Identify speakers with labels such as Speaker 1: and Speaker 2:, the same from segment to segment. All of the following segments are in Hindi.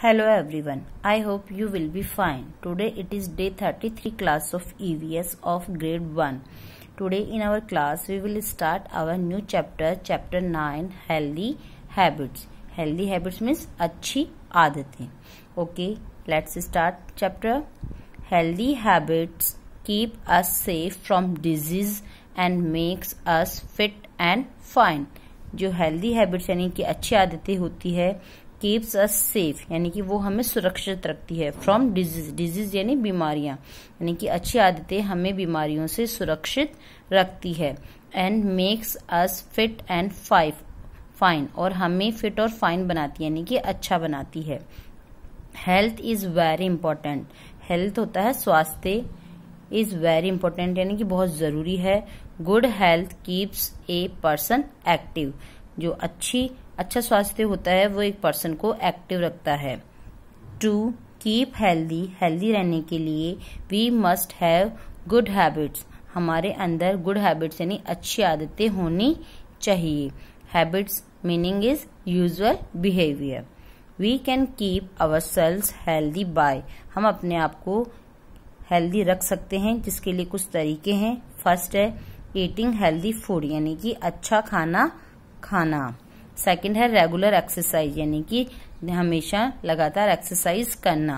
Speaker 1: Hello everyone, I hope you will be fine. Today it is day 33 class of EVS of grade 1. Today in our class we will start our new chapter, chapter 9 Healthy Habits. Healthy Habits means अच्छी आदतें. Okay, let's start chapter. Healthy habits keep us safe from disease and makes us fit and fine. जो हेल्दी हैबिट्स यानी कि अच्छी आदतें होती है कीप्स अस सेफ यानी कि वो हमें सुरक्षित रखती है फ्रॉम डिजीज डिजीज यानी बीमारियां यानी कि अच्छी आदतें हमें बीमारियों से सुरक्षित रखती है and makes us fit and five fine और हमें फिट और फाइन बनाती है यानी कि अच्छा बनाती है health is very important health होता है स्वास्थ्य इज वेरी इंपॉर्टेंट यानी कि बहुत जरूरी है good health keeps a person active जो अच्छी अच्छा स्वास्थ्य होता है वो एक पर्सन को एक्टिव रखता है टू कीप हेल्दी हेल्दी रहने के लिए we must have good habits हमारे अंदर गुड हैबिट्स यानी अच्छी आदतें होनी चाहिए habits meaning is usual behaviour we can keep our selves healthy by हम अपने आप को हेल्दी रख सकते हैं जिसके लिए कुछ तरीके हैं फर्स्ट है ईटिंग हेल्दी फूड यानी कि अच्छा खाना खाना सेकंड है रेगुलर एक्सरसाइज यानी कि हमेशा लगातार एक्सरसाइज करना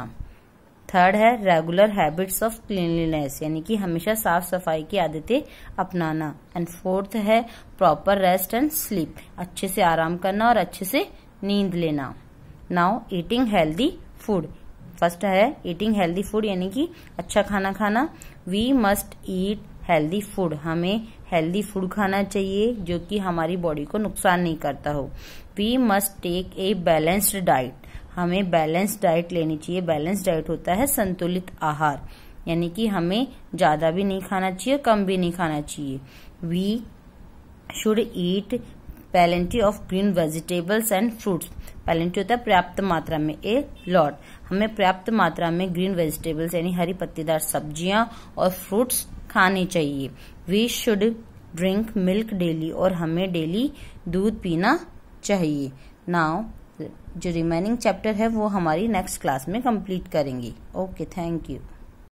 Speaker 1: थर्ड है रेगुलर हैबिट्स ऑफ क्लीनलीनेस यानी कि हमेशा साफ सफाई की आदतें अपनाना एंड फोर्थ है प्रॉपर रेस्ट एंड स्लीप अच्छे से आराम करना और अच्छे से नींद लेना now eating healthy food first है ईटिंग हेल्दी फूड यानी कि अच्छा खाना खाना we must eat healthy food हमें हेल्दी फूड खाना चाहिए जो कि हमारी बॉडी को नुकसान नहीं करता हो we must take a balanced diet हमें बैलेंस डाइट लेनी चाहिए बैलेंस डाइट होता है संतुलित आहार यानी कि हमें ज़्यादा भी नहीं खाना चाहिए कम भी नहीं खाना चाहिए we should eat plenty of green vegetables and fruits plenty होता है पर्याप्त मात्रा में ए लॉट हमें पर्याप्त मात्रा में ग्रीन वेजिटेबल्स यानी हरी पत्तेदार सब्जियां और फ्रूट्स खाने चाहिए we should drink milk daily और हमें डेली दूध पीना चाहिए नाउ जो रिमेनिंग चैप्टर है वो हमारी नेक्स्ट क्लास में कंप्लीट करेंगे ओके थैंक यू